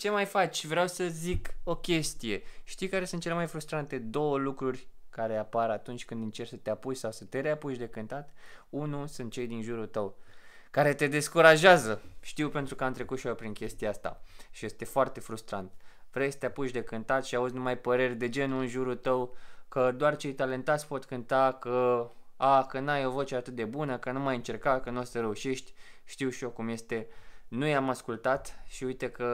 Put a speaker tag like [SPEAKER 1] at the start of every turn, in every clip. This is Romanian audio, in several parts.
[SPEAKER 1] ce mai faci? Vreau să zic o chestie. Știi care sunt cele mai frustrante două lucruri care apar atunci când încerci să te apuci sau să te reapuci de cântat? Unu, sunt cei din jurul tău care te descurajează. Știu pentru că am trecut și eu prin chestia asta și este foarte frustrant. Vrei să te apuci de cântat și auzi numai păreri de genul în jurul tău că doar cei talentați pot cânta, că a, că n-ai o voce atât de bună, că nu mai încerca, că nu o să reușești. Știu și eu cum este nu i-am ascultat și uite că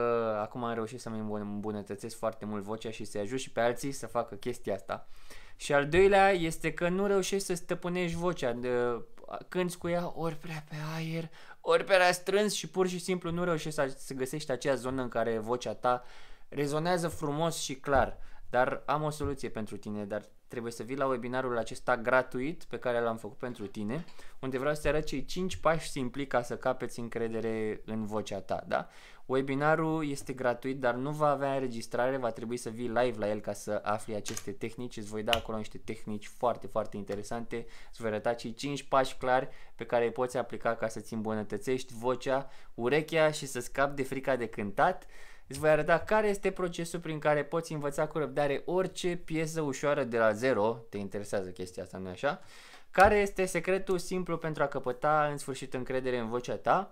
[SPEAKER 1] acum am reușit să-mi îmbunătățesc foarte mult vocea și să-i ajut și pe alții să facă chestia asta. Și al doilea este că nu reușești să stăpânești vocea, când cânti cu ea ori prea pe aer, ori prea strâns și pur și simplu nu reușești să, să găsești acea zonă în care vocea ta rezonează frumos și clar. Dar am o soluție pentru tine, dar trebuie să vii la webinarul acesta gratuit pe care l-am făcut pentru tine, unde vreau să te arăt cei 5 pași simpli ca să capeți încredere în vocea ta, da? Webinarul este gratuit, dar nu va avea înregistrare, va trebui să vii live la el ca să afli aceste tehnici. Îți voi da acolo niște tehnici foarte, foarte interesante. Îți voi arăta cei 5 pași clari pe care îi poți aplica ca să-ți îmbunătățești vocea, urechea și să scapi de frica de cântat. Îți voi arăta care este procesul prin care poți învăța cu răbdare orice piesă ușoară de la zero, te interesează chestia asta, nu așa? Care este secretul simplu pentru a căpăta în sfârșit încredere în vocea ta?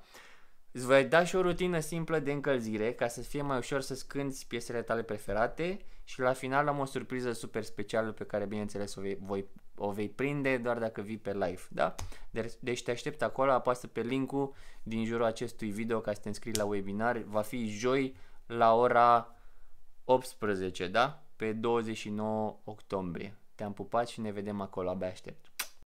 [SPEAKER 1] Îți voi da și o rutină simplă de încălzire ca să fie mai ușor să-ți piesele tale preferate și la final am o surpriză super specială pe care bineînțeles o vei, voi, o vei prinde doar dacă vii pe live, da? Deci, deci te aștept acolo, apasă pe linkul din jurul acestui video ca să te înscrii la webinar, va fi joi la ora 18, da? Pe 29 octombrie. Te-am pupat și ne vedem acolo, abia aștept.